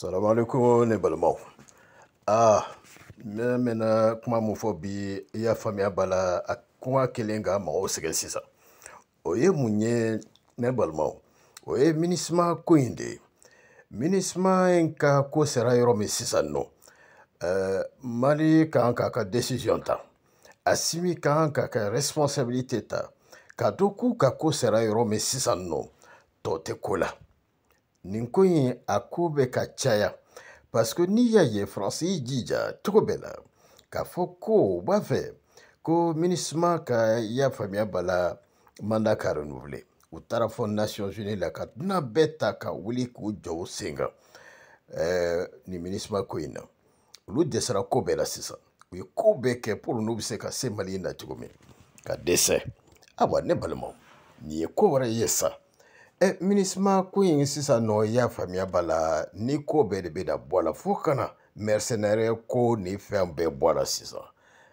salamu alaikum ne balimaw aa ah, ne mɛna kuma mun fɔ bi i y'a faamuya b'a la a kuma kelen ka mɔgɔw sɛgɛn sisan o ye mun ye ne balimaw o ye minisima ko in de ye minisima in ka ko sera yɔrɔ min sisan nɔ uh, mali kan k'a ka desisiyɔn ta asimi kan k'a ka responsabilité ta k'a dɔn k'u ka ko sera yɔrɔ min sisan nɔ tɔ tɛ ko la nin ko in a ko bɛ ka caya paseke n'i y'a ye faransi y'i jija cogo bɛɛ la k'a fɔ ko u b'a fɛ ko minisima ka i y'a faamuya b'a la manda ka renouveler u taara fɔ nations unies la ka dunan bɛɛ ta ka wuli k'u jɔ u sen kan eh, ɛɛ nin minisima ko in na olu dɛsɛra ko bɛɛ la sisan u ye ko bɛɛ kɛ pour n'u bɛ se ka se mali in na cogo min ka dɛsɛ awa ne balimaw nin ye ko wɛrɛ ye sa ɛ eh, minisima ko in sisan nɔ i y'a faamuya b'a la ni ko bɛɛ de bɛ na bɔ a la fo ka na mɛrisenɛrɛ ko ni fɛn bɛɛ bɔ a la sisan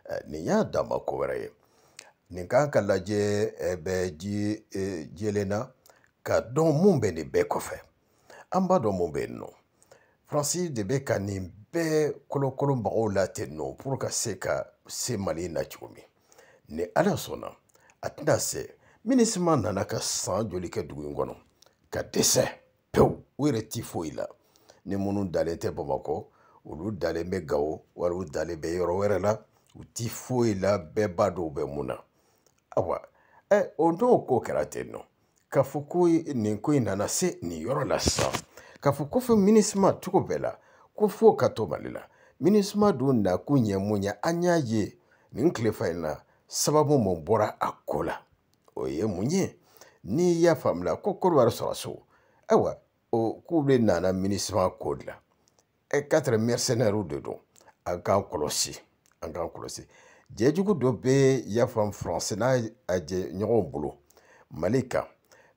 eh, nin y'a dama ko wɛrɛ ye nin kan ka lajɛ eh, bɛ ji jɛlen na ka dɔn mun bɛ nin bɛɛ kɔfɛ an b'a dɔn mun bɛ yen nɔ faransi de bɛ ka nin bɛɛ kolokolobagaw la ten nɔ pour ka se ka se mali in na cogo min ni ala sɔnna a tɛna se minisima nana ka san joli kɛ dugu in kɔnɔ ka dɛsɛ pewu u yɛrɛ ti foyi la ni minnu dalen tɛ bamakɔ olu dalen bɛ gawo wali u dalen bɛ yɔrɔ wɛrɛ la u ti foyi la bɛɛ b'a dɔw bɛ mun na ayiwa ɛ o dɔw ko kɛra ten nɔ k'a fɔ ko nin ko in nana se nin yɔrɔ la sisan k'a fɔ ko fo minisima cogo bɛɛ la ko fo ka to mali la minisima dun nakun ye mun ye an y'a ye nin tilefa in na sababu mun bɔra a ko la o ye n'i y'a famla ko kodiwari so Awa, o k'u nana minisima e ko E eh, la ɛ katara mɛrisɛnɛriw de don an k'an kɔlɔsi an k'an kɔlɔsi jɛjugu dɔ bɛ yafan Malika. n'a a jɛ ɲɔgɔn bolo mali kan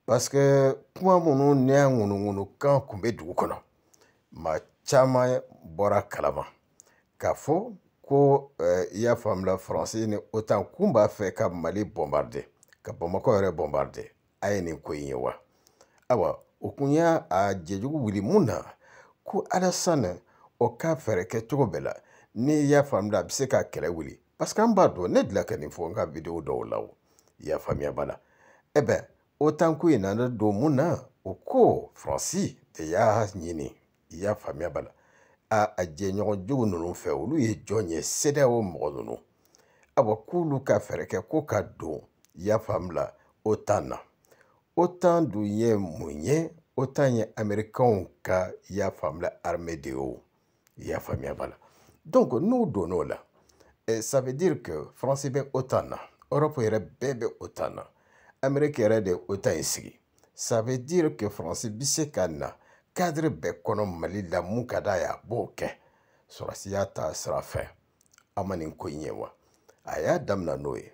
parce que kuma minnu ni a ŋunuŋunu kan tun bɛ dugu kɔnɔ kalama k'a Kwa ko y'a faamula faransi ni otan kun b'a ka mali ka bamakɔ yɛrɛ bɔnbarde a ye ko in wa awa o a jeju wili muna ku alasana alasani o k'a fɛɛrɛ kɛ cogo bɛɛ n'i y'a famda a bɛ se ka kɛlɛ wuli parce an b'a ne dila ka nin fɔ n video do la o i y'a faamuya bana ɛ eh bɛn o tanko in nana don mun na o ko faransi de y'a ɲini y'a faamuya bana a a jɛɲɔgɔn jogo nunu fe olu ye jonye sede wo mɔgɔ nunu awa kulu ka fere ke ko ka don y'a faamula otan na otan dun ye mun ye otan ye amerikanw ka y'a faamula arme de o y'a faamuya b'a la donc n'u donn'o la eh, ça veut dire que faransi bɛ otan na europe yɛrɛ bɛɛ bɛ otan na ameriki yɛrɛ de otan in sigi ça veut dire que faransi bi se ka na kadiri bɛɛ kɔnɔ mali la mun ka d'a ye a b'o kɛ sɔrɔsiya t'a sira fɛ a ma nin ko in ye wa a y'a damina n'o ye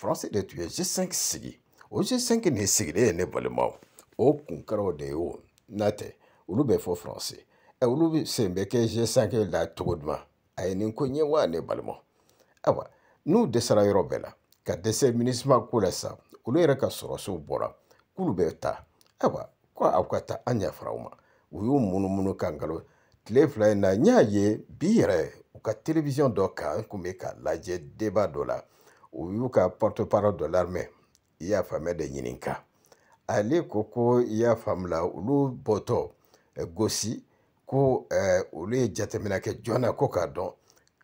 faransi de tun ah ah ye g5 sigi o g5 nin sigilen ye ne balimaw o kunkaraw de ye o n'a tɛ olu bɛ fɔ faransi ɛ olu sen bɛ kɛ g5 la cogo duman a ye nin ko ɲɛ wa ne balimaw ayiwa n'u dɛsɛra yɔrɔ bɛɛ la ka dɛsɛ minisima ko la sisan olu yɛrɛ ka sɔrɔsiw bɔra k'olu bɛ taa ayiwa ko aw ka taa an yafara u ma u y'u munumunu ka nkalon tile fila in na n y'a ye bi yɛrɛ u ka telebisiyɔn dɔ kan n kun bɛ k'a lajɛ deba dɔ la u y'u ka porte-parole de l'armée i y'a faamuya de ɲininka ale ko ko i y'a faamula olu bɔtɔ e gosi ko olu e, ye jateminɛ kɛ jɔna ko k'a dɔn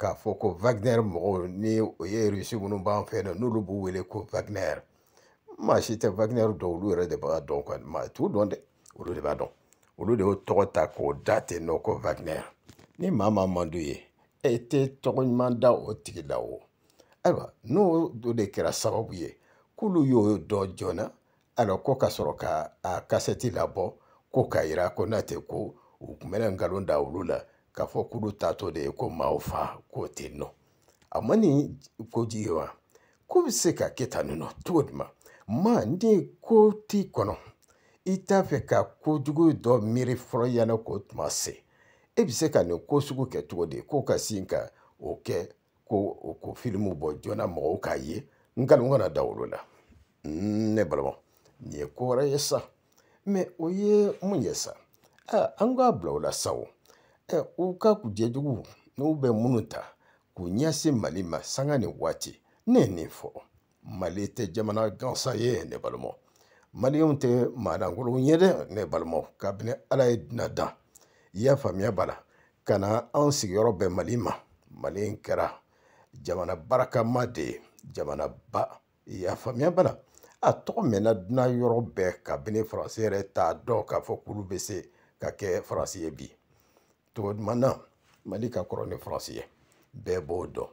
k'a fɔ ko Wagner mɔgɔw ni o ye Rusi minnu b'an fɛ yan n'olu b'u wele ko Wagner maa si tɛ Wagner dɔn olu yɛrɛ de b'a dɔn quoi maa t'u dɔn dɛ olu de b'a dɔn olu de y'o tɔgɔ ta k'o da ten nɔ ko Wagner ni maa maa man d'u ye e tɛ tɔgɔ ɲuman da o tigi la o ayiwa n'o o de kɛra sababu ye k'olu y'o dɔ joona alors ko ka sɔrɔ ka a kasɛti labɔ ko k'a yira ko n'a tɛ ko u tun na nkalon da olu la k'a fɔ k'olu taatɔ de ye ko maaw fa k'o tɛ nɔ a ma nin koji ye wa ko bɛ se ka kɛ tan nin nɔ cogo jumɛn ma ni ko t'i kɔnɔ i t'a fɛ ka kojugu dɔ miiri fɔlɔ yanni k'o tuma se e bɛ se ka nin ko sugu kɛ cogo di ko ka sin ka o kɛ ko ko filimu bɔ joona mɔgɔw k'a ye n kanu kana da olu la ne balimaw nin ye ko wɛrɛ ye sa mɛ o ye mun ye sa an k'a bila o la sa o u ka kujɛjugu n'u bɛ minnu ta k'u ɲɛsin mali ma sanga ni waati ne ye nin fɔ mali tɛ jamana gansan ye ne balimaw maliyɛnw tɛ maadangolonw ye dɛ ne balimaw kabini ala ye dunan dan i y'a faamuya b'a la ka na anw sigiyɔrɔ bɛn mali ma mali in kɛra jamana barakama de ye jamanaba i y'a faamuya bana a tɔgɔ mɛnna dunan yɔrɔ bɛɛ kabini faransi yɛrɛ t'a dɔn k'a fɔ k'olu bɛ se ka kɛ faransi ye bi togo duman na mali ka kɔrɔ ni faransi ye bɛɛ b'o dɔn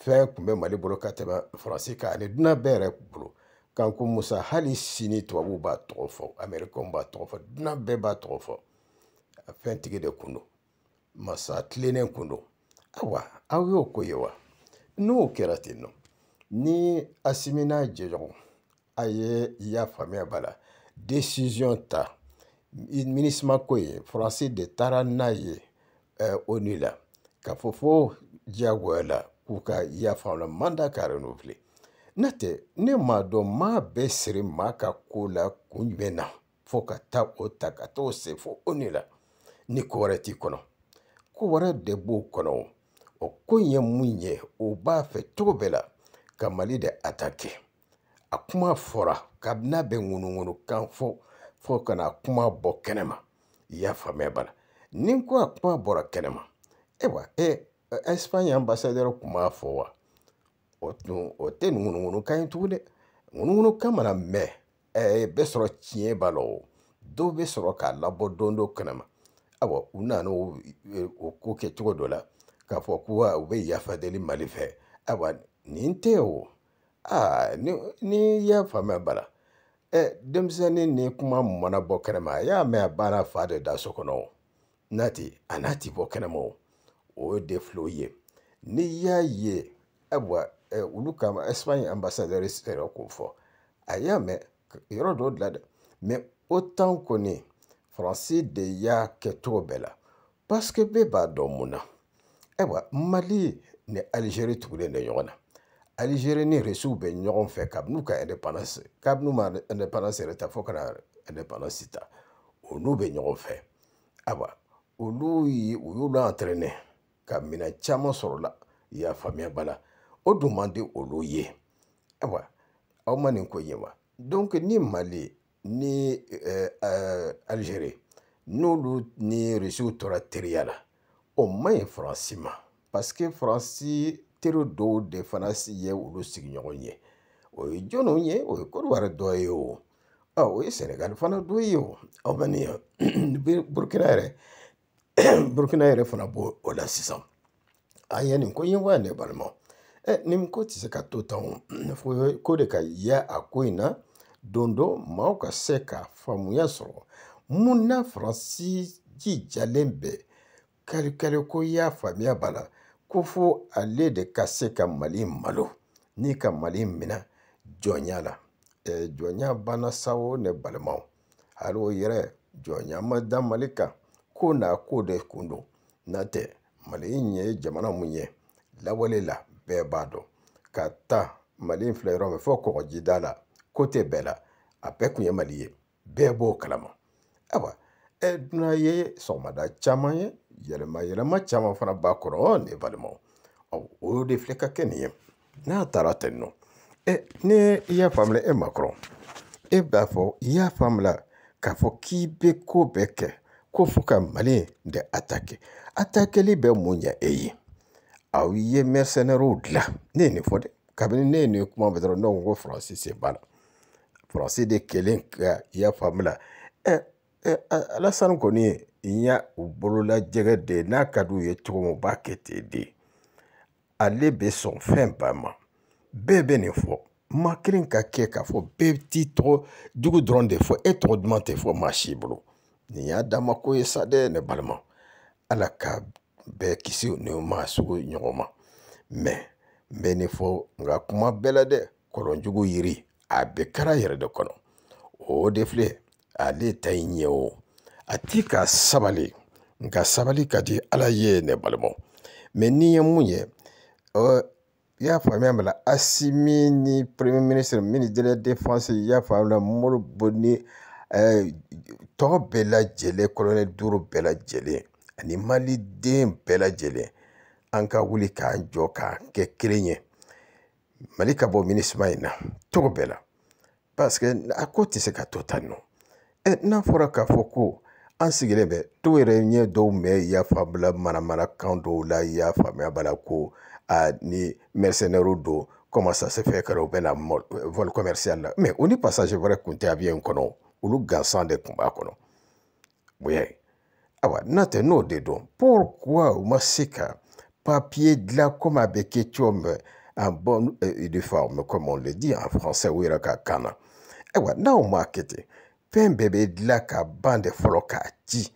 fɛn tun bɛ mali bolo ka tɛmɛ faransi kan ani dunan bɛɛ yɛrɛ bolo kanko musa hali sini tubabuw b'a tɔgɔ fɔ amerikɛnw b'a tɔgɔ fɔ dunan bɛɛ b'a tɔgɔ fɔ fɛntigi de kun don masa tilennen kun don awa aw y'o ko ye wa N'o kɛra ten nɔ ni Asimi n'a jɛɲɔgɔnw a ye i y'a faamuya b'a la décision ta MINUSMA ko in Faransi de taara n'a ye ONU la k'a fɔ fo diyagoya la k'u ka yafa o la mandat ka renouveler n'o tɛ ne m'a dɔn maa bɛ siri maa ka ko la kun jumɛn na fo ka taa o ta ka taa o se fo ONU la ni ko wɛrɛ t'i kɔnɔ ko wɛrɛ de b'o kɔnɔ o o ye mun ye o b'a fɛ cogo bɛɛ la ka mali de atake a kuma fɔra kabini bɛ ŋunuŋunu kan fɔ ka na kuma bɔ kɛnɛma i y'a faamuya bana ni ko a kuma bɔra kɛnɛma ayiwa e ɛsipaɲi ambasadɛr kun b'a fɔ wa o tun o tɛ nin ŋunuŋunu kan ye tugun dɛ ŋunuŋunu kan mana mɛn ɛɛ bɛ sɔrɔ tiɲɛ b'a la o dɔw bɛ sɔrɔ k'a labɔ don dɔ kɛnɛma ayiwa u nana o ko kɛ cogo dɔ la k'a fɔ ko wa u bɛ yafa deli mali fɛ ayiwa nin tɛ o aa ni ni y'a faamuya bala ɛ denmisɛnnin ni kuma mana bɔ kɛnɛma a y'a mɛn a banna fa de da so kɔnɔ n'a ti a n'a ti bɔ kɛnɛma o o de filɛ ye n'i y'a ye ayiwa ɛ olu kama espagne ambassadeur yɛrɛ k'o fɔ a y'a mɛn yɔrɔ dɔ dilan dɛ mɛ o tan kɔni faransi de y'a kɛ cogo bɛɛ la parce bɛɛ b'a dɔn mun na. ayiwa mali ni alizeri tugulen bɛ ɲɔgɔn na alizeri ni risiw bɛ ɲɔgɔn fɛ kabini u ka independance kabini u ma independance yɛrɛ ta fo ka na independance ta o n'u bɛ ɲɔgɔn fɛ ayiwa olu ye u y'olu entraîner ka minɛn caman sɔrɔ la i y'a faamuya ba la o dun man di olu ye ayiwa aw ma nin ko ye wa donc ni mali ni ɛɛ ɛɛ alizeri n'olu ni risiw tora teriya la. o man ɲi faransi ma paseke faransi teri dɔw de fana ye olu sigiɲɔgɔn ye o ye jɔnniw ye o ye kɔdiwari dɔ ye o o ye senegali fana dɔ ye o aw bɛ nin burukina yɛrɛ burukina yɛrɛ fana b'o o la sisan a ye nin ko in wa ne balimaw ɛ nin ko tɛ se ka to tan o fo ko de ka ye a ko in na don dɔ maaw ka se ka faamuya sɔrɔ mun na faransi jijalen bɛɛ Karikari ko ya faamuya b'a la ko fo ale de ka se ka Mali malo ni ka Mali minɛ jɔnya la jɔnya banna sa ne balimaw hali o yɛrɛ jɔnya ma da Mali kan ko n'a ko de kun don n'a tɛ Mali ɲɛ ye jamana mun ye lawale la bɛɛ b'a dɔn ka taa Mali filɛ yɔrɔ min fɔ kɔgɔjida la kote bɛɛ la a bɛɛ kun ye Mali ye bɛɛ b'o kalama ayiwa ɛ dunan ye sɔgɔmada caman ye yɛlɛma yɛlɛma caman fana b'a kɔnɔ ɔ ne balimaw o de filɛ ka kɛ nin ye n'a taara ten nɔ ɛ ni i y'a faamuya e ma kɔrɔ e b'a fɔ i y'a faamuya k'a fɔ k'i bɛ ko bɛɛ kɛ ko fo ka mali de atake atakeli bɛ mun ɲɛ e ye aw ye mercenaires dilan ne ye nin fɔ dɛ kabini ne ye nin kuma bɛ dɔrɔn ne ko ko faransi sen b'a la faransi de kelen ka i y'a faamuya ɛ alasani kɔni ye n y'a u bololajɛgɛ de ye n'a ka d'u ye cogo min u b'a kɛ ten de ale bɛ sɔn fɛn ba ma bɛɛ bɛ nin fɔ ma kelen ka kɛ k'a fɔ bɛɛ t'i tɔgɔ jugu dɔrɔn de fɔ e tɔgɔ duman tɛ fɔ maa si bolo nin y'a dama ko ye sa dɛ ne balima ala ka bɛɛ kisi ni maa sugu ɲɔgɔn ma mɛ n bɛ nin fɔ nka kuma bɛɛ la dɛ kɔlɔnjugu yiri a bɛɛ kɛra yɛrɛ de kɔnɔ o de filɛ ale ta i ɲɛ o a ti ka sabali nka sabali ka di ala ye ne balimaw mɛ n'i ye mun ye i y'a faamuya mɛ la asimi ni premier ministre ministre de la défense i y'a faamuya moribo ni tɔgɔ bɛɛ lajɛlen kolonɛli duuru bɛɛ lajɛlen ani maliden bɛɛ lajɛlen an ka wuli k'an jɔ k'an kɛ kelen ye mali ka bɔ minisima in na cogo bɛɛ la parce que a ko tɛ se ka to tan nɔ Et nan fora ka foku, an sigilebe, tou e reynye do me, ya fabla, manamana, kando la, ya fabla, me abanakou, ni mersenero do, koman sa se feke roube nan vol komersyan la. Men, ou ni pasaje vare konte avyen konon, ou nou gansande komba konon. Mwenye. Awa, nan ten nou dedon, pwokwa ou masika, papye dla koman beke choum, an bon uniforme, koman le di, an franse wira ka kana. Ewa, nan ou markete, fɛn bɛɛ bɛ dilan ka ban de fɔlɔ k'a ci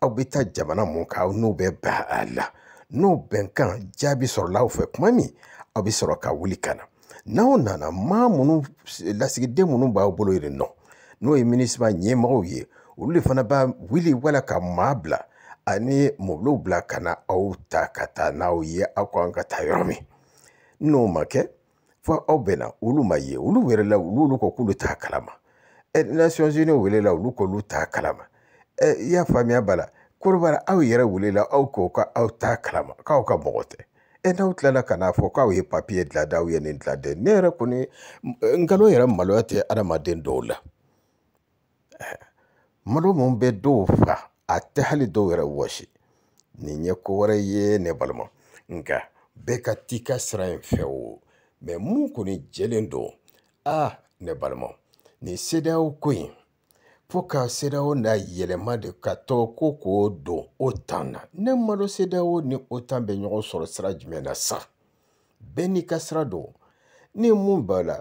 aw bɛ taa jamana mun kan n'o bɛ ba a la n'o bɛnkan jaabi sɔrɔla aw fɛ kuma min aw bɛ sɔrɔ ka wuli ka na n'aw nana maa minnu lasigiden minnu b'aw bolo yen nɔ n'o ye minisima ɲɛmɔgɔw ye olu de fana b'a wuli wala ka maa bila ani mobiliw bila ka na aw ta ka taa n'aw ye aw kan ka taa yɔrɔ min n'o ma kɛ fo aw bɛnna olu ma ye olu wɛrɛ la olu ko k'olu t'a kalama Eh, nations unis welela olu k'olu t'a kalama i eh, y'a faamuya b'a la korobara aw yɛrɛ welela aw k'o ka aw t'a kalama k'aw ka mɔgɔ tɛ e n'aw tilala ka eh, n'a fɔ k'aw ye papiye dilan da aw ye nin dilan dɛ ne yɛrɛ kɔni nkalon yɛrɛ maloya tɛ adamaden dɔw la malo min bɛ dɔw fa a tɛ hali dɔw yɛrɛ wɔsi nin ye ko wɛrɛ ye ne balima nka bɛɛ ka t'i ka sira in fɛ o mɛ mun kɔni jɛlen don aa ah, ne balimaw nin sedaw ko in fo ka sedaw na yɛlɛma de ka tɔ ko k'o don o tan na ne malo sedaw ni o tan bɛ ɲɔgɔn sɔrɔ sira jumɛn na sa bɛɛ n'i ka sira don ni mun b'a la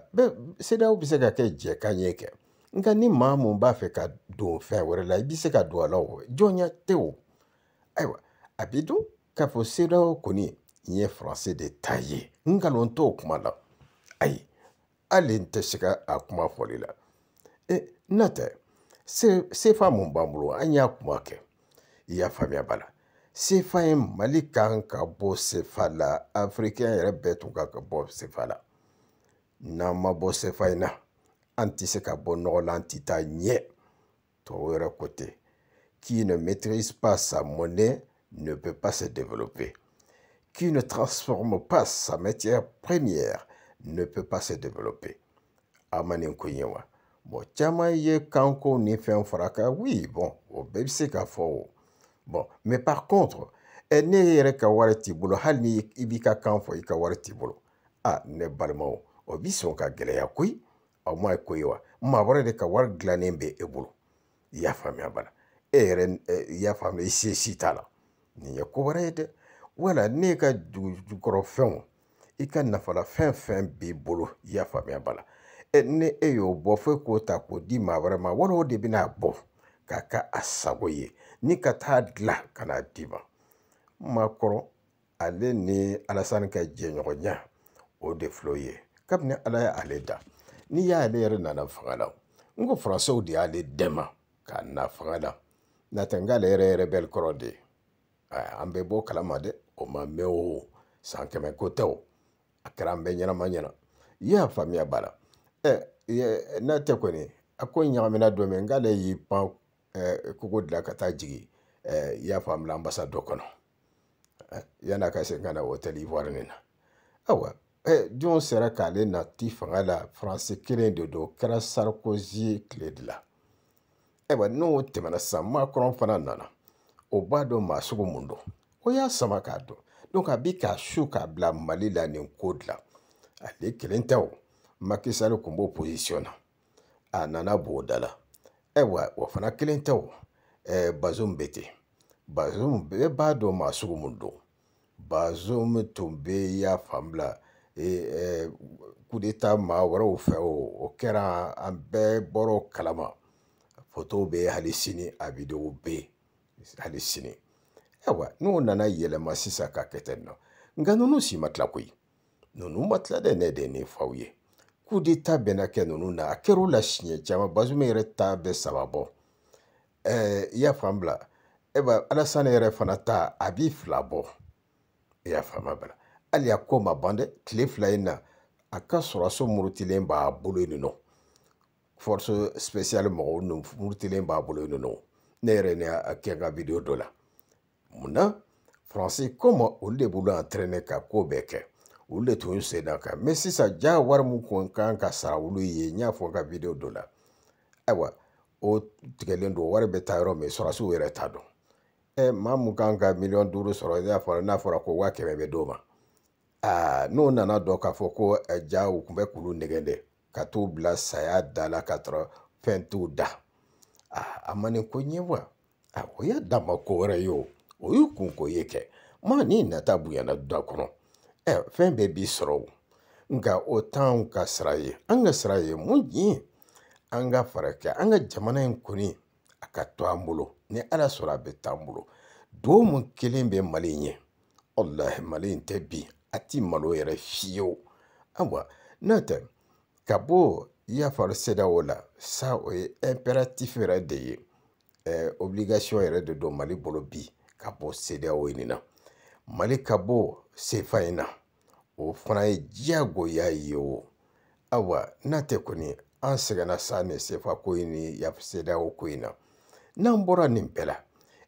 sedaw bɛ se ka kɛ jɛkan ye kɛ nka ni maa mun b'a fɛ ka don fɛn wɛrɛ la i bɛ se ka don a la o jɔnya tɛ o ayiwa a bɛ dɔn k'a fɔ sedaw kɔni n ye faransi de ta ye n nkalon t'o kuma la ayi hali n tɛ se ka a kuma fɔli la Eh, n'o tɛ sefa mun b'an bolo an y'a kuma kɛ i y'a faamuya b'a la sefa ye mali kan ka bɔ sefa la afirikiyɛn yɛrɛ bɛɛ tun kan ka bɔ sefa la n'an ma bɔ sefa in na an tɛ se ka bɔ nɔgɔ la an tɛ taa ɲɛ tubabu yɛrɛ ko ten qui ne maîtrise pas sa monnaie ne peut pas se développer qui ne transforme pas sa matière première ne peut pas se développer a ma nin ko ye wa Bon, caman ye kanko ni fɛn faraka oui bon o bɛɛ bɛ se ka fɔ o bon mais par contre ɛ ne yɛrɛ ka wari t'i bolo hali ni i b'i ka kan fɔ i ka wari t'i bolo ah ne balimaw o bi sɔn ka gɛlɛya koyi aw ma ye ko ye wa maa wɛrɛ de ka wari dilannen bɛ e bolo i y'a faamuya bana e yɛrɛ i e, y'a faamuya i se si t'a la nin ye ko wɛrɛ ye dɛ wala ne ka dugu jukɔrɔ fɛnw i ka nafala fɛn fɛn b'i bolo i y'a faamuya bana ne e y'o bɔ foyi k'o ta k'o di maa wɛrɛ ma wala o de bɛna bɔ k'a kɛ a sago ye ni ka taa dilan ka n'a d'i ma makɔrɔ ale ni alasani ka jɛɲɔgɔnya o de filɛ o ye kabini ala ye ale da n'i y'ale yɛrɛ nana fanga la n ko faransɛw de y'ale dɛma k'a na fanga la n'o tɛ n k'ale yɛrɛ yɛrɛ bɛ kɔrɔ de an bɛ bɔ kalama dɛ o ma mɛn o san kɛmɛ ko tɛ o a kɛra an bɛɛ ɲɛnama ɲɛna i y'a faamuya b'a la Eh, n'a tɛ kɔni a ko ɲagamina don min nk'ale y'i pan eh, kogo dilan ka taa jigin eh, i y'a faamula anbasa dɔ kɔnɔ yan'a ka segin ka na hôtel ivoire nin na ayiwa jɔn sera k'ale nati fanga la faransi kelen de don kɛra sarkozy ye tile de la ayiwa n'o tɛmɛna sisan makɔrɔn fana nana o b'a dɔn maa sugu mun don o y'a sama k'a dɔn donc a bi k'a su k'a bila mali la nin ko dilan ale kelen tɛ o Macky Sall kun b'o position na a nana b'o da la ayiwa e, o fana kelen tɛ o ɛɛ e, Bazoum bɛ ten Bazoum bɛɛ e, b'a dɔn maa sugu mun don Bazoum tun bɛ y'a fanbila ee ɛɛ coup d'état maa wɛrɛw fɛ o o kɛra an bɛɛ bɔr'o kalama photo bɛ yen hali sini a video bɛ yen hali sini ayiwa n'o nana yɛlɛma sisan k'a kɛ ten nɔ nka ninnu si ma tila koyi ninnu ma tila dɛ ne de ye ne faw ye kudeta bɛnna kɛ ninnu na a kɛra o la siɲɛ caman bazumi yɛrɛ ta bɛɛ saba bɔ eh, ɛɛ i y'a faamu bila e eh b'a alasani yɛrɛ fana ta a b'i fila bɔ i y'a faamu bala hali a ko ma ban dɛ tile fila in na a ka sɔrɔso murutilen b'a bolo yen nɔ force spéciale mɔgɔw nu murutilen b'a bolo yen nɔ ne yɛrɛ ne y'a kɛ n ka video dɔ la munna faransi ko ma olu de bolo entraîner ka ko bɛɛ kɛ olu de tun senna kan mɛ sisan ja wari mun kun kan ka sara olu ye n y'a fɔ n ka video dɔ la ayiwa o tigɛlen don wari bɛ taa yɔrɔ min sɔrɔsiw yɛrɛ t'a dɔn ɛ maa mun kan ka miliyɔn duuru sɔrɔ n'a fɔra n'a fɔra ko waa kɛmɛ bɛ d'o ma aa n'o nana dɔn k'a fɔ ko e ja u tun bɛ k'olu nɛgɛn dɛ ka t'u bila saya da la ka sɔrɔ fɛn t'u da a ma nin ko ɲɛ wa o y'a dama ko wɛrɛ ye o o y'u kunko ye kɛ maa n'i nata bonyana du kɔnɔ Ɛ fɛn bɛɛ b'i sɔrɔ o nka o t'anw ka sira ye an ka sira ye mun ye an ka fara kɛ an ka jamana in kɔni a ka to an bolo ni ala sɔrɔ a bɛ an bolo don mun kelen bɛ mali in ye walahi mali in tɛ bi a ti malo yɛrɛ fiyewu ayiwa n'o tɛ ka bɔ yafa seda o la sa o ye ɛpɛratifi yɛrɛ de ye obilikasiɔn yɛrɛ de don mali bolo bi ka bɔ sedaw in na mali ka bɔ sefa in na o fana ye diyagoya ye o ayiwa n'a tɛ kɔni an sɛgɛnna sa ni sefa ko in ni yasedaw ko in na n'an bɔra nin bɛɛ la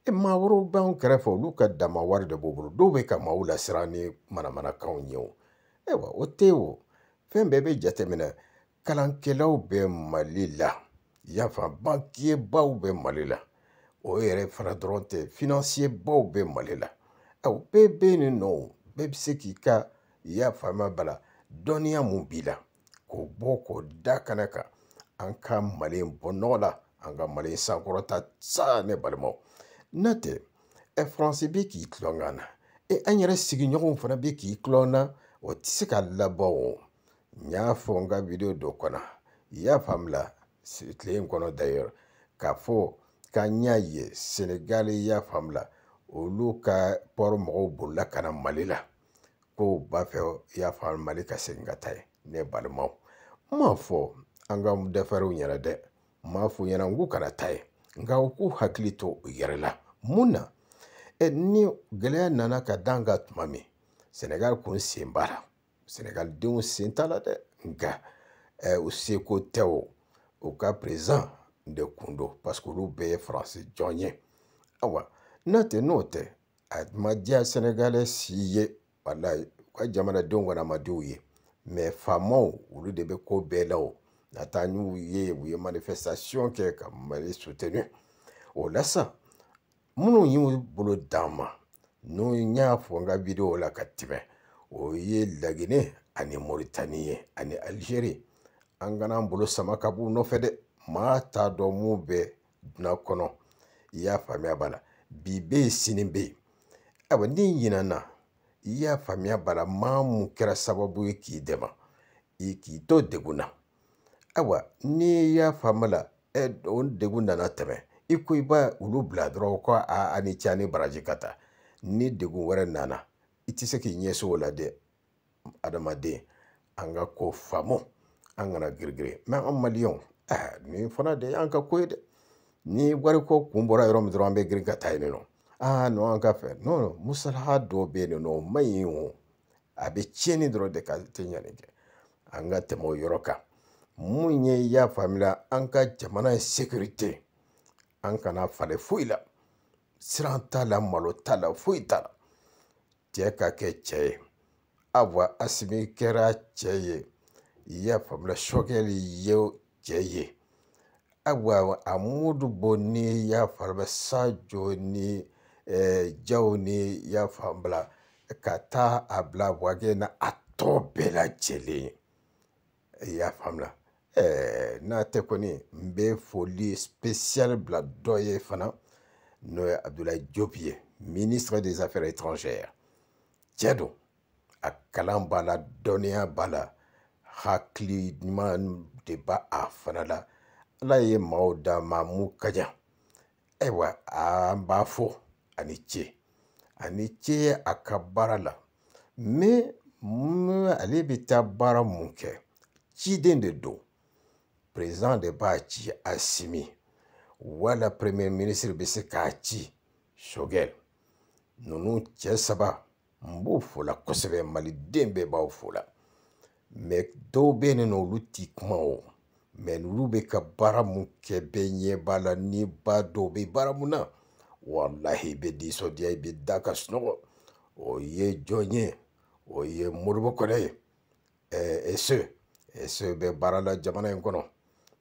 e maa wɛrɛw b'anw kɛrɛfɛ olu ka dama wari de b'u bolo dɔw bɛ ka maaw lasira ni manamanakanw ye o ayiwa o tɛ o fɛn bɛɛ bɛ jateminɛ kalankɛlaw bɛ mali la yafa bankiyebaw bɛ mali la o yɛrɛ fana dɔrɔn tɛ finansiyebaw bɛ mali la aw bɛɛ bɛ nin nɔ o bɛɛ bɛ se k'i ka i y'a faama bala dɔnniya mun b'i la k'o bɔ k'o da kana kan an ka mali bɔ nɔgɔ la an ka mali sankɔrɔta sa ne balimaw n'a tɛ ɛ faransi bɛ k'i tulon kan na e an yɛrɛ sigiɲɔgɔnw fana bɛ k'i tulon na o tɛ se ka labɔ o n y'a fɔ n ka video dɔ kɔnɔ i y'a faamula tile in kɔnɔ d'ailleurs k'a fɔ k'an y'a ye senegal i y'a faamula olu ka pɔri mɔgɔw bolila ka na mali la ko b'a fɛ i y'a fɔ mali ka segin ka taa ye ne balimaw n m'a fɔ an ka dafɛriw ɲɛna dɛ n m'a fɔ ɲɛna n k'u kana taa ye nka u k'u hakili to u yɛrɛ la mun na ɛ ni gɛlɛya nana ka dan ka tuma min sɛnɛgali kun sen b'a la sɛnɛgalidenw sen t'a la dɛ nka ɛ u seko tɛ o u ka perezan de kun don paseke olu bɛɛ ye faransi jɔn ye ayiwa n'o tɛ n'o tɛ a ma diya sɛnɛgalɛ si ye walayi u ka jamanadenw kɔni a ma diw ye mɛ faamaw olu de bɛ ko bɛɛ la o ka taa n'u ye u ye manifestation kɛ ka mali sutenu o la sa minnu y'u bolo d'an ma n'u y'a fɔ n ka videwo la ka tɛmɛ o ye lagine ani moritani ye ani alizeri an kan'an bolo sama ka b'u nɔfɛ dɛ maa t'a dɔn mun bɛ dunan kɔnɔ i y'a faamuya b'a la bi bɛ yen sini bɛ yen ayiwa n'i ɲinɛna i y'a faamuya bara maa mun kɛra sababu ye k'i dɛmɛ i k'i to degun na ayiwa n'i y'a faamu la ɛ e, o degun nana tɛmɛ i ko i b'a olu bila dɔrɔn ko a ni ce ni baraji ka taa ni degun wɛrɛ nana i tɛ se k'i ɲɛsin o la dɛ adamaden an ka ko faamu an kana girigiri mɛ an maliyɛnw nin fana de y'an ka ko ye dɛ ni wariko kun bɔra yɔrɔ min dɔrɔn an bɛ girin ka taa yen nɔ aa nɔ an ka fɛ nɔ musalaha dɔ bɛ yen nɔ o man ɲi o a bɛ tiɲɛni dɔrɔn de ka tɛ ɲani kɛ an ka tɛmɛ o yɔrɔ kan mun ye i y'a faamuya an ka jamana ye sekirite an kana falen foyi la siran t'a la malo t'a la foyi t'a la cɛ ka kɛ cɛ ye awa asimi kɛra cɛ ye i y'a faamuya sɔkɛli ye cɛ ye A wè wè, amoudou boni, ya fwarbe, sajouni, ee, djaouni, ya fwarb la, kata a bla wage na atro bela djeli. Ya fwarb la. Eee, nan te koni, mbe foli spesyal bla doye fwana, nou e Abdoulaye Diopye, Ministre des Affaires Étrangères. Tiedou, ak kalan bala, donyen bala, ha kli dman deba a fwana la, ala ye maaw da maa mun ka jan ayiwa an b'a fɔ ani ce ani ce a ka baara la ale bɛ taa baara mun kɛ ciden de don president de b'a ci asimi wala premier ministre bɛ se k'a ci sogɛl ninnu cɛ saba n b'o fo la kosɛbɛ maliden bɛɛ b'aw fo la dɔw bɛ yen nɔ olu t'i kuma o n'olu bɛ ka baara mun kɛ bɛɛ ɲɛ b'a la ni ba dɔw bɛ baara mun na walahi i bɛ nisɔndiya i bɛ da ka sunɔgɔ o ye jɔn ye o ye moribo kɔnɛ ye ɛɛ ese ese bɛ baara la jamana in kɔnɔ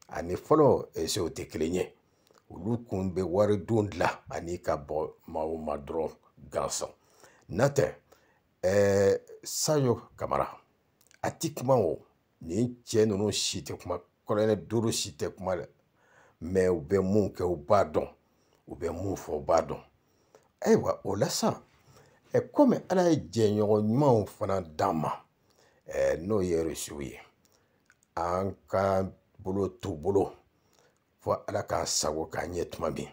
ani fɔlɔ esew tɛ kelen ye olu kun bɛ wari don dilan ani ka bɔ maa o maa dɔrɔn gansan n'o tɛ ɛɛ sayo kamara a ti kuma o nin cɛ ninnu si tɛ kuma kɔlɔlɔ duuru si tɛ kuma dɛ mɛ u bɛ mun kɛ u b'a dɔn u bɛ mun fɔ u b'a dɔn ayiwa o la sa ɛ komi ala ye jɛɲɔgɔn ɲumanw fana d'an ma ɛ n'o ye erisiw ye an k'an bolo t'u bolo fɔ ala k'an sago k'an ɲɛ tuma min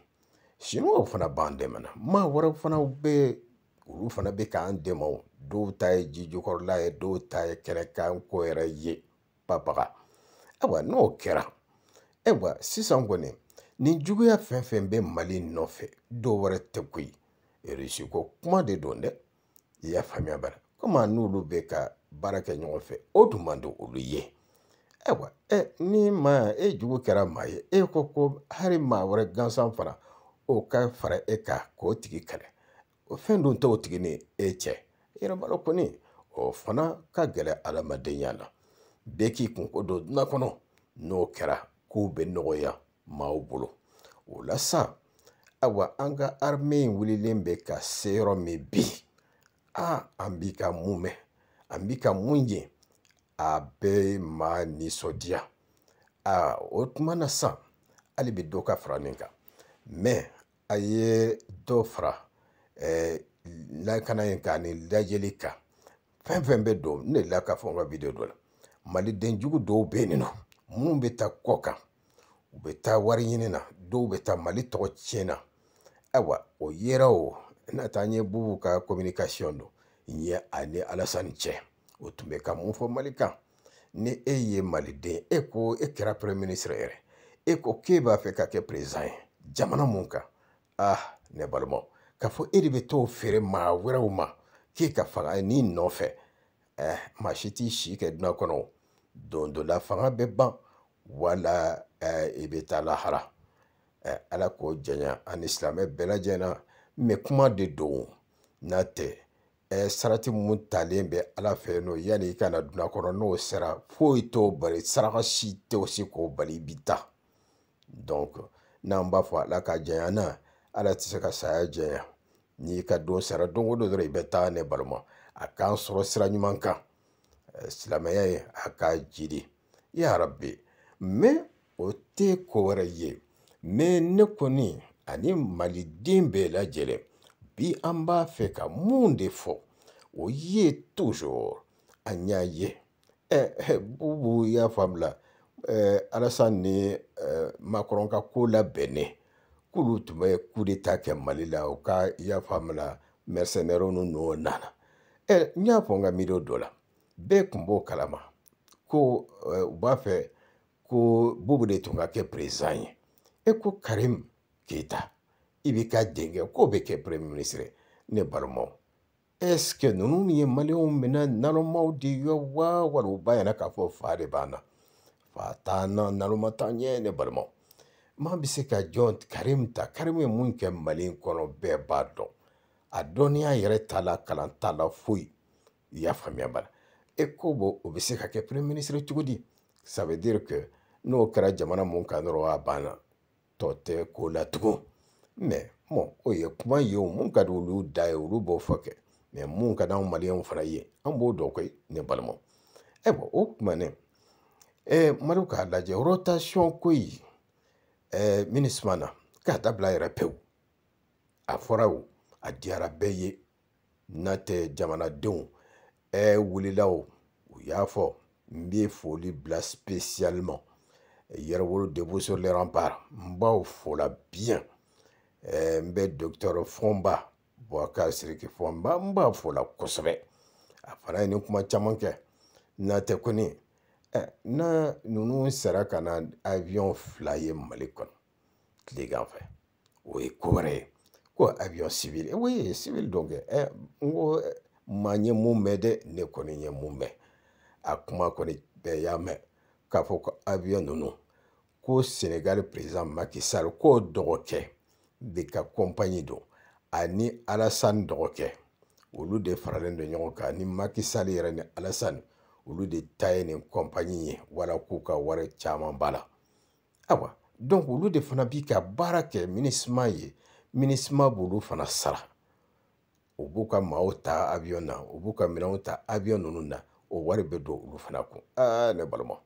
sinuwaw fana b'an dɛmɛ na maa wɛrɛw fana bɛ olu fana bɛ k'an dɛmɛ o dɔw ta ye ji jukɔrɔla ye dɔw ta ye kɛnɛkanko yɛrɛ ye babaga ayiwa n'o kɛra ayiwa sisan kɔni nin juguya fɛn fɛn bɛ mali nɔfɛ dɔ wɛrɛ tɛ ko ye ko kuma de don dɛ i y'a faamuya bara komi n'olu bɛ ka baara kɛ ɲɔgɔn fɛ o tun man di olu ye ayiwa ɛ ni maa e jugu kɛra maa ye e ko ko hali maa wɛrɛ gansan fara o ka fara e kan k'o tigi kɛlɛ o fɛn dun t'o tigi ni e cɛ yɛrɛ b'a dɔn kɔni o fana ka gɛlɛ adamadenya la bɛɛ k'i kunko don dunan kɔnɔ n'o kɛra kow bɛ nɔgɔya maaw bolo o la sa awa an ka arime in wulilen bɛ ka se yɔrɔ min bi a an b'i ka mun mɛn an b'i ka mun ye a bɛɛ ye maa nisɔndiya a o tuma na san hali bi dɔ ka fara nin kan mɛ a ye dɔ fara ɛɛ lakana in kan ani lajɛli kan fɛn fɛn bɛ don ne la k'a fɔ n ka dɔ la malidenjugu dɔw bɛ yen nɔ minnu bɛ taa kɔ kan u bɛ taa wari ɲini na dɔw bɛ taa mali tɔgɔ tiɲɛ na ayiwa o yera o n'a taa an ye bubu ka communication don n ye ani alasani cɛ o tun bɛ ka mun fɔ mali kan ni e ye maliden e ko e kɛra premier ministre yɛrɛ e ko k'e b'a fɛ ka kɛ président ye jamana mun kan ah ne balimaw k'a fɔ e de bɛ t'o feere maa wɛrɛw ma k'e ka fanga n'i nɔfɛ ɛɛ eh, maa si t'i si kɛ dunan kɔnɔ o don dɔ la fanga bɛ ban wala i eh, e bɛ taa lahara eh, ala k'o janya ani silamɛ bɛɛ lajɛlen na kuma de don n'a tɛ eh, sarati mun talen bɛ ala fɛ yen nɔ yanni i ka na dunan kɔnɔ n'o sera foyi t'o bali saraka si tɛ se k'o bali i bi taa n'an b'a fɔ ala ka janya na ala tɛ se ka saya janya n'i ka don sera don o don dɔrɔn i bɛ taa ne balima a k'an sɔrɔ sira ɲuman kan. Euh, silamɛya ye a k'a jidi yarabi mɛ o tɛ ko wɛrɛ ye mɛ ne kɔni ani maliden bɛɛ lajɛlen bi an b'a fɛ ka mun de fɔ o ye tuzur an y'a ye ɛ ɛ bubu y'a faamula ɛɛ alasan ni ɛɛ makɔrɔn ka ko labɛnnen k'olu tun bɛ ku de ta kɛ mali la u ka i y'a faamula mɛrisɛnɛriw n'o nana ɛ n y'a fɔ n ka miiriw dɔ la bɛɛ kun b'o kalama ko u b'a fɛ ko bubu de tun ka kɛ perezan ye e ko karimu keyita i b'i ka denkɛ k'o bɛ kɛ premier ministre ne balimaw ɛsike ninnu ye maliyɛnw minɛ nalomaw de yɔ wa wali u b'a yɛrɛ k'a fɔ fa de b'an na fa t'an na naloma t'an ɲɛ ne balimaw maa bɛ se ka jɔn karimu ta karimu ye mun kɛ mali in kɔnɔ bɛɛ b'a dɔn a dɔnniya yɛrɛ t'a la kalan t'a la foyi i y'a faamuya bala Ekobo o bɛ se ka kɛ premier ministre cogo di ça veut dire que n'o kɛra jamana mun kan dɔrɔn a banna tɔ tɛ ko la tugun mais bon o ye kuma ye o mun ka di olu da ye olu b'o fɔ kɛ mais mun ka di anw maliyɛnw fana ye an b'o dɔn koyi ne balimaw ayiwa o kumanen ɛɛ maliw k'a lajɛ rotation ko in ɛɛ minisima na k'a dabila yɛrɛ pewu a fɔra o a diyara bɛɛ ye n'a tɛ jamanadenw ɛ eh, wulila o u y'a fɔ n bɛ foli bila spécialement yɛrɛwolo debout sur les remparts n b'aw fola bien ɛ eh, n bɛ docteur fɔnba bubakari siriki fɔnba n b'a fola kosɛbɛ a fana ye nin kuma caman kɛ n'a tɛ kɔni ɛ eh, na ninnu sera ka na avion fila ye mali kɔnɔ tilegan fɛ o ye ko wɛrɛ ye ko avion civil oui civil donc ɛ n ko ma ɲɛ mun mɛn dɛ ne kɔni ɲɛ mun mɛn a kuma kɔni bɛɛ y'a mɛn k'a fɔ ko avion ninnu ko senegali president Macky Sall k'o dɔgɔkɛ de ka compagnie don ani Alassane dɔgɔkɛ olu de faralen don ɲɔgɔn kan ni Macky Sall yɛrɛ ni Alassane olu de ta ye nin compagnie ye wala k'u ka wari caman b'a la ayiwa donc olu de fana bi ka baara kɛ minisima ye minisima b'olu fana sara u b'u ka maaw ta avion na u b'u ka minɛnw ta avion ninnu na o wari bɛ don olu fana kun aa ne balima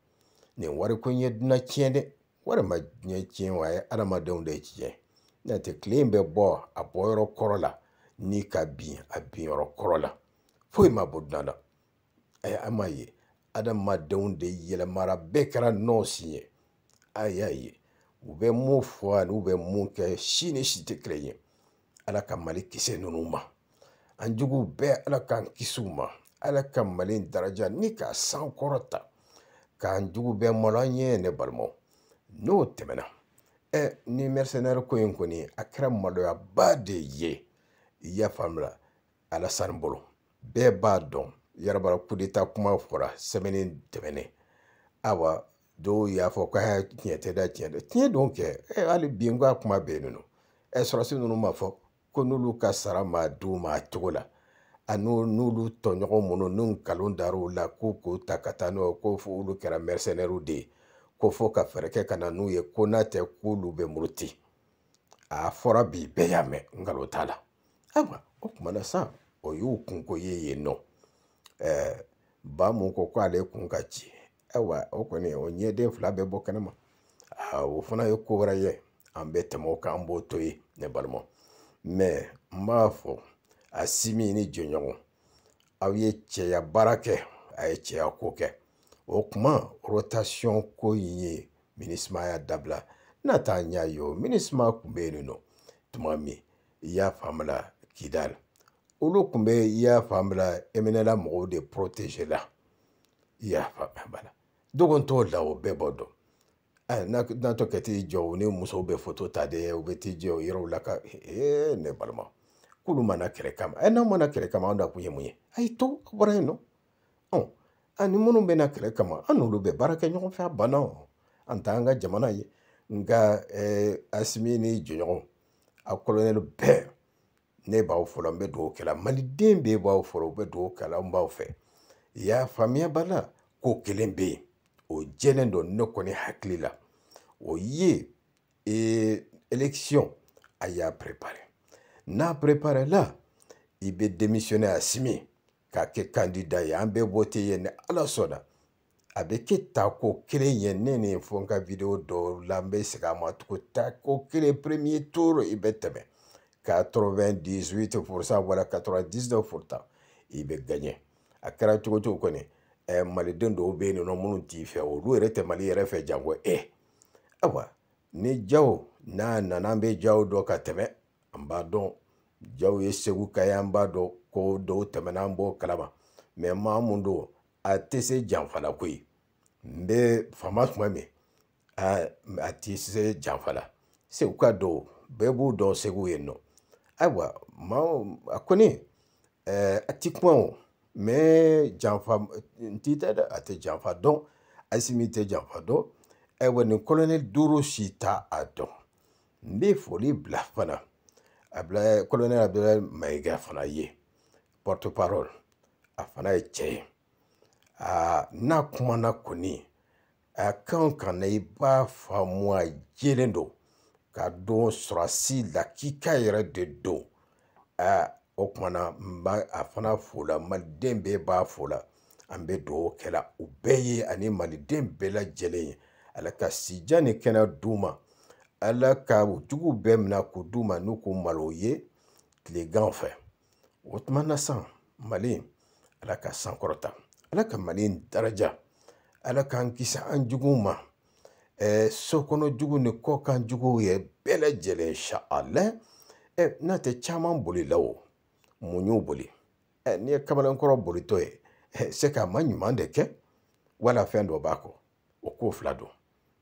nin wariko in ye dunan tiɲɛ dɛ wari ma diɲɛ tiɲɛ wa a ye adamadenw de tiɲɛ n'o tɛ tile in bɛ bɔ a bɔyɔrɔ kɔrɔ la ni ka bin a binyɔrɔ kɔrɔ la foyi ma bɔ dunan na a ye an m'a ye adamadenw de yɛlɛmara bɛɛ kɛra nɔɔsi ye a y'a ye u bɛ mun fɔ ani u bɛ mun kɛ si ni si tɛ kelen ye ala ka mali kisɛ ninnu ma an juguw bɛɛ ala k'an kisi u ma ala ka mali daraja ni k'a san kɔrɔta k'an jugu bɛɛ malo an ye ne balimaw n'o tɛmɛna ɛ ni mɛrisenɛri ko in kɔni a kɛra maloyaba de ye i y'a faamula alasani bolo bɛɛ b'a dɔn yarabara kudeta kuma fɔra sɛbɛnni tɛmɛnen awa dɔw y'a fɔ ko tiɲɛ tɛ da tiɲɛ tɛ tiɲɛ don kɛ hali bi n ko a kuma bɛ yen nɔ ɛ sɔrɔsi ninnu ma fɔ ko n'olu ka sara ma d'u ma a cogo la ani n'olu tɔɲɔgɔn minnu n'u nkalon dar'u la k'u k'u ta ka taa n'o ye ko fo olu kɛra mɛrisɛnɛriw de ye ko fo ka fɛɛrɛ kɛ ka na n'u ye ko n'a tɛ k'olu bɛ muruti a fɔra bi bɛɛ y'a mɛn nkalon t'a la ayiwa o tuma na sisan o y'u kunko ye yen nɔ ɛɛ ba mun ko k'ale kun ka ci ayiwa o kɔni o ɲɛden fila bɛɛ bɔ kɛnɛma ma o fana ye ko wɛrɛ ye an bɛ tɛmɛ o kan an b'o to yen ne balimaw n b'a fɔ a si min ni jɛɲɔgɔn aw ye cɛya baara kɛ a ye cɛya ko kɛ o kuma rotation ko in ye minismaya dabila n'a t'a ɲɛ ye o minisima tun bɛ yen nɔ tuma min i y'a faamu kidali olu tun bɛ i y'a faamu eminɛla mɔgɔw de la i y'a faamu la dogo t'o la o bɛɛ b'o dɔn Eh, n'a tɔ kɛ t'i jɔ u ni musow bɛ foto ta de u bɛ t'i jɔ yɔrɔw la ka ee ne balima k'olu mana kɛlɛ kama ɛ eh, n'aw mana kɛlɛ kama anw da kun ye mun ye a y'i to a bɔra yen nɔ oh, ɔn ani minnu na kɛlɛ kama an n'olu bɛ baara kɛ ɲɔgɔn fɛ a banna o an t'an ka jamana ye nka ɛɛ eh, asimi ni jɔɲɔgɔnw a kolonɛli bɛɛ ne b'aw fɔlɔ n bɛ dugawu kɛ la maliden bɛ b'aw fɔlɔ u bɛ dugawu kɛ la n b'aw fɛ y'a faamuya b'a ko kelen bɛ yen o jɛlen dɔ ne kɔni la o ye élection a y'a préparé n'a préparé la Ibe bɛ démissionné à simi k'a kɛ candidat ye an bɛɛ bɔ tɛ yen ni ala sɔnna a bɛ kɛ ni fo n ka video dɔw la n bɛ segin ma tugun premier tour i bɛ tɛmɛ 98 pour cent wala 99 pour cent i bɛ gagné a kɛra cogo cogo kɔni Eh, maliden dɔw bɛ yen nɔ minnu t'i fɛ olu yɛrɛ tɛ mali yɛrɛ fɛ janko e eh. ayiwa ni jaw n'a nana an bɛ jaw dɔ ka tɛmɛ an b'a dɔn jaw ye segu ka ye an b'a dɔn ko dɔw tɛmɛna an b'o kalama mɛ maa mun don a tɛ se janfala ko ye n bɛ faama tuma min a tɛ se janfala segu ka dɔw bɛɛ b'u dɔn segu yen nɔ ayiwa maa a kɔni ɛɛ eh, a ti kuma o mɛ janfa n t'i tɛ dɛ a tɛ janfa dɔn asimi tɛ janfa dɔn ayiwa nin kɔlɔnɛli doro si t'a a dɔn n bɛ foli bila fana abdulayi kɔlɔnɛli abdulayi mayiga fana ye porte parole a fana ye cɛ ye aa n'a kumana kɔni a kan ka na i b'a faamu a jɛlen don ka don sɔrɔsi lakika yɛrɛ de don aa o kumana n b'a a fana fola maliden bɛɛ b'a fola an bɛ dugawu kɛla u bɛɛ ye ani maliden bɛɛ lajɛlen ye ala ka sija ni kɛnɛ d'u ma ala ka u jugu bɛɛ mina k'u d'u ma n'u k'u malo ye tilegan fɛ o tuma na san mali ala ka sankɔrɔta ala ka mali daraja ala k'an kisi an juguw ma ɛɛ sokɔnɔ jugu ni kɔkan juguw ye bɛɛ lajɛlen sha ala ɛ n'a tɛ caman bolila o mun y'o boli eh, n'i ye kamalenkɔrɔ bolitɔ ye eh, se k'a ma ɲuman de kɛ wala fɛn dɔ b'a kɔ o k'o fila don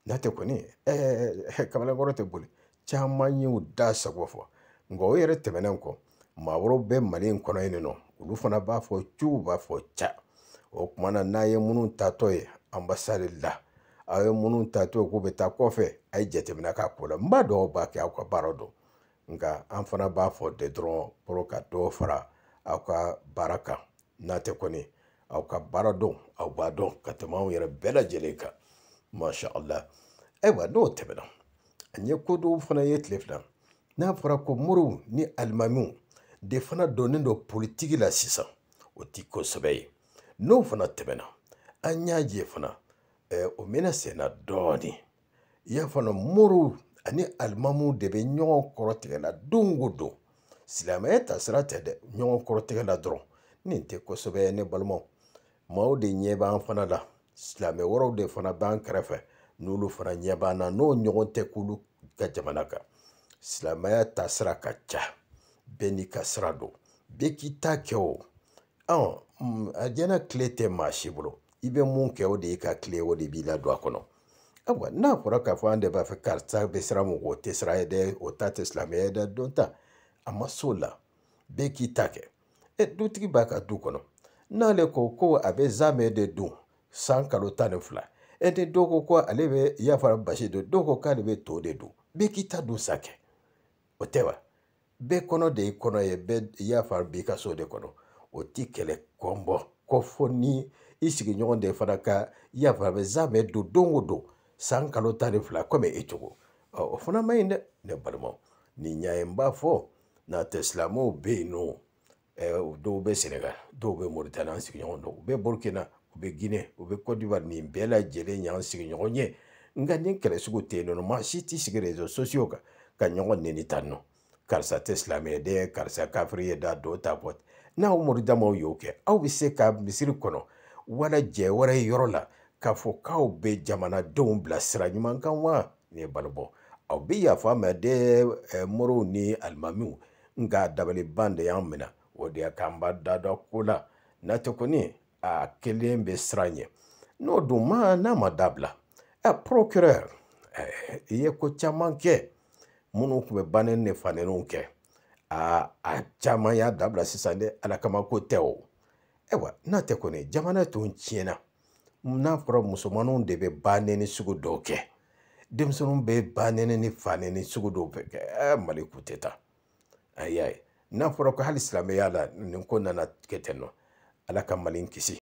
n'a tɛ kɔni eh, kamalenkɔrɔ tɛ boli caman y'u da sago fɔ nka o yɛrɛ tɛmɛnen kɔ maa wɛrɛw bɛ mali in kɔnɔ yen nɔ olu fana b'a fɔ cuw b'a fɔ ca o kumana n'a ye minnu tatɔ ye anbasadi la a ye minnu tatɔ ye k'u bɛ taa kɔfɛ a ye jateminɛ k'a ko la n b'a dɔn aw b'a kɛ aw ka baara dɔn nka an fana b'a fɔ de dɔrɔn poro ka dɔ fara aw ka baara kan n'a tɛ kɔni aw ka baara dɔn aw b'a dɔn ka tɛmɛ anw yɛrɛ bɛɛ lajɛlen kan masha allah ayiwa n'o tɛmɛna a ɲɛ ko dɔw fana ye tile fila n'a fɔra ko moriw ni alimamiw de fana donnen don politigi la sisan o ti kosɛbɛ ye n'o fana tɛmɛna an y'a ye fana o mena senna dɔɔni y'a fana moriw ani alimamuw de bɛ ɲɔgɔn kɔrɔtigɛ la don o don silamɛya ta sira tɛ dɛ ɲɔgɔn kɔrɔtigɛ la dɔrɔn nin tɛ kosɛbɛ ne balimaw maaw de ɲɛ b'an fana la silamɛ wɛrɛw de fana b'an kɛrɛfɛ n'olu fana ɲɛ b'an na n'o ɲɔgɔn tɛ k'olu ka jamana kan silamɛya ta sira ka ca bɛɛ n'i ka sira don bɛɛ k'i ta kɛ o a diɲɛna tile tɛ maa si bolo i bɛ mun kɛ o de y'i ka tile o de b'i ladon a kɔnɔ yawwa n'a fɔra k'a fɔ an de b'a fɛ karisa bɛ siran mɔgɔ o tɛ siran ye dɛ o ta tɛ silamɛya ye dɛ don ta a ma s'o la bɛɛ k'i ta kɛ e, ɛ dutigi b'a ka du kɔnɔ n'ale ko ko a bɛ zamɛ de don san kalo tan ni e fila ɛ e, ni dɔw ko ko ale bɛ yafara basi don dɔw ko k'ale bɛ to de don bɛɛ k'i ta dun sa kɛ o tɛ wa bɛɛ kɔnɔ de y'i kɔnɔ ye bɛɛ yafara b'i ka so de kɔnɔ o ti kɛlɛ kɔnbɔ ko fo ni i sigiɲɔgɔn de fana ka yafara bɛ zamɛ don don o don san kalo tan ni fila komi e cogo o fana ma ɲi dɛ ne balimaw nin ɲa ye n b'a fɔ n'a tɛ silamɛw bɛ yen nɔ dɔw bɛ senegal dɔw bɛ moritani an sigiɲɔgɔn dɔw u bɛ burukina u bɛ guinée u bɛ cote d'ivoire nin bɛɛ lajɛlen y'an sigiɲɔgɔn ye nka nin kɛlɛ sugu tɛ yen nɔ maa si t'i sigi rezo sosiyo kan ka ɲɔgɔn nɛni tan nɔ karisa tɛ silamɛ dɛ karisa kafiri ye da dɔw t'a bɔ n'aw moridamaw y'o kɛ aw bɛ se ka misiri kɔnɔ wala jɛ wɛrɛ yɔrɔ la k'a fɔ k'aw bɛ jamanadenw bila sira ɲuman kan wa ne ye balobɔ aw bɛ yafa ma dɛ moriw ni alimamiw nka dabali ban de y'an minɛ o de ya k'an b'a da dɔ ko la n'a tɛ kɔni a kelen bɛ siran ɲɛ n'o dun ma n'a ma dabila ɛ procureur i ye ko caman kɛ minnu tun bɛ bannen ni fanenniw kɛ a a caman y'a dabila sisan dɛ ala kama ko tɛ o ayiwa n'a tɛ kɔni jamana tun tiɲɛna n'a fɔra musomaninw de bɛ ba nɛni sugu dɔw kɛ denmisɛnninw bɛ ba nɛni ni fa nɛni sugu dɔw bɛ kɛ ɛɛ mali kun tɛ taa a y'a ye n'a fɔra ko hali silamɛya la nin ko nana kɛ ten nɔ ala ka mali kisi